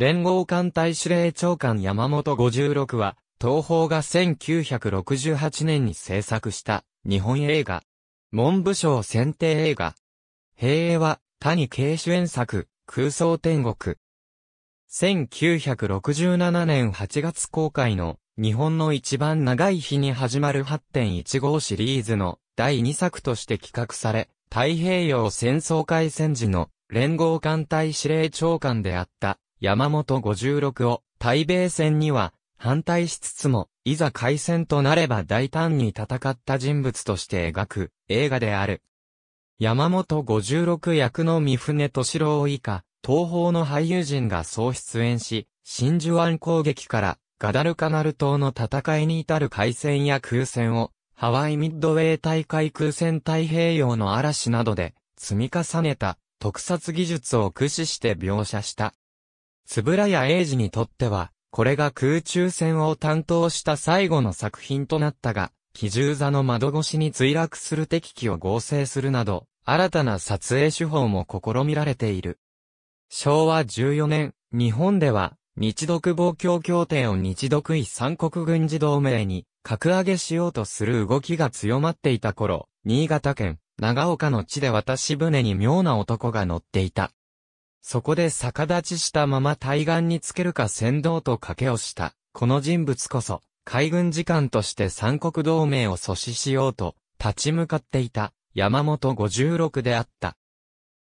連合艦隊司令長官山本56は、東宝が1968年に制作した日本映画。文部省選定映画。平英は谷慶主演作空想天国。1967年8月公開の日本の一番長い日に始まる8.15シリーズの第2作として企画され、太平洋戦争開戦時の連合艦隊司令長官であった山本56を、対米戦には、反対しつつも、いざ開戦となれば大胆に戦った人物として描く映画である。山本56役の三船敏郎以下、東方の俳優陣がそう出演し、真珠湾攻撃からガダルカナル島の戦いに至る海戦や空戦を、ハワイミッドウェー大会空戦太平洋の嵐などで積み重ねた特撮技術を駆使して描写した。円谷英二にとっては、これが空中戦を担当した最後の作品となったが、奇獣座の窓越しに墜落する敵機を合成するなど、新たな撮影手法も試みられている。昭和14年、日本では、日独防共協定を日独位三国軍事同盟に格上げしようとする動きが強まっていた頃、新潟県、長岡の地で渡し船に妙な男が乗っていた。そこで逆立ちしたまま対岸につけるか先導と賭けをした。この人物こそ、海軍次官として三国同盟を阻止しようと、立ち向かっていた、山本56であった。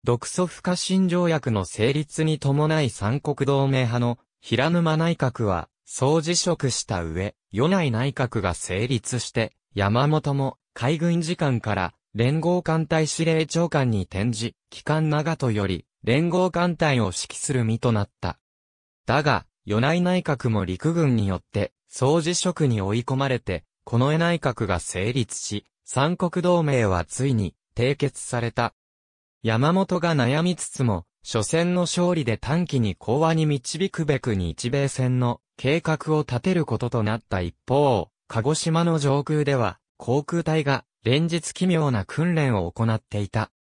独ソ不可侵条約の成立に伴い三国同盟派の平沼内閣は、総辞職した上、与内内閣が成立して、山本も海軍次官から連合艦隊司令長官に転じ、機関長とより、連合艦隊を指揮する身となった。だが、与内内閣も陸軍によって、総辞職に追い込まれて、この江内閣が成立し、三国同盟はついに、締結された。山本が悩みつつも、初戦の勝利で短期に講和に導くべく日米戦の計画を立てることとなった一方、鹿児島の上空では、航空隊が連日奇妙な訓練を行っていた。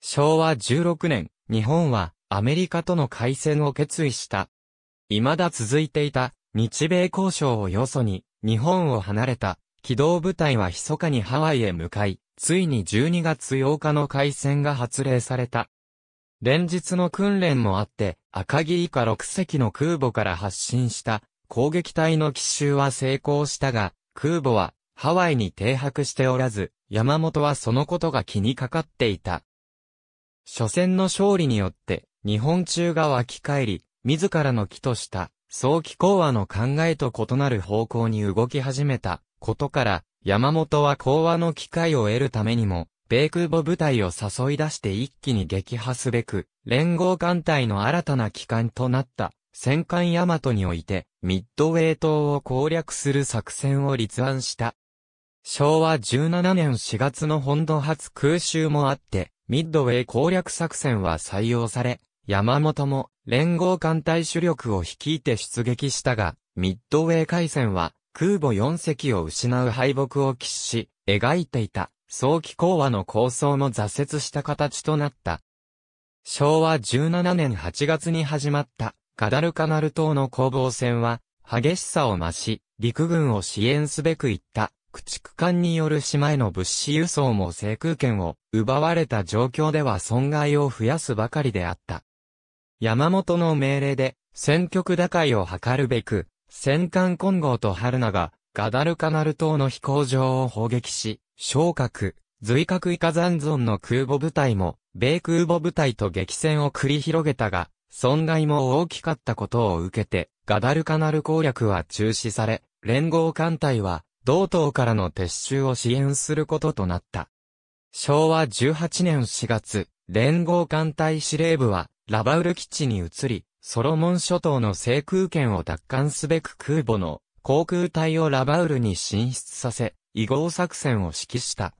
昭和16年、日本はアメリカとの開戦を決意した。未だ続いていた日米交渉をよそに日本を離れた機動部隊は密かにハワイへ向かい、ついに12月8日の開戦が発令された。連日の訓練もあって、赤城以下6隻の空母から発進した攻撃隊の奇襲は成功したが、空母はハワイに停泊しておらず、山本はそのことが気にかかっていた。初戦の勝利によって、日本中が湧き返り、自らの木とした、早期講和の考えと異なる方向に動き始めたことから、山本は講和の機会を得るためにも、米空母部隊を誘い出して一気に撃破すべく、連合艦隊の新たな機関となった、戦艦大和において、ミッドウェイ島を攻略する作戦を立案した。昭和17年4月の本土初空襲もあって、ミッドウェイ攻略作戦は採用され、山本も連合艦隊主力を率いて出撃したが、ミッドウェイ海戦は空母4隻を失う敗北を喫し、描いていた早期講和の構想も挫折した形となった。昭和17年8月に始まったガダルカナル島の攻防戦は激しさを増し、陸軍を支援すべく行った駆逐艦による島への物資輸送も制空権を奪われた状況では損害を増やすばかりであった。山本の命令で戦局打開を図るべく、戦艦金剛と春名がガダルカナル島の飛行場を砲撃し、昇格、随格以下残存の空母部隊も、米空母部隊と激戦を繰り広げたが、損害も大きかったことを受けて、ガダルカナル攻略は中止され、連合艦隊は、同党からの撤収を支援することとなった。昭和18年4月、連合艦隊司令部は、ラバウル基地に移り、ソロモン諸島の制空権を奪還すべく空母の航空隊をラバウルに進出させ、移合作戦を指揮した。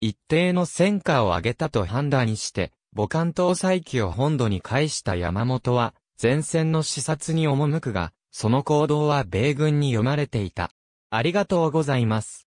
一定の戦果を上げたと判断して、母艦搭載機を本土に返した山本は、前線の視察に赴くが、その行動は米軍に読まれていた。ありがとうございます。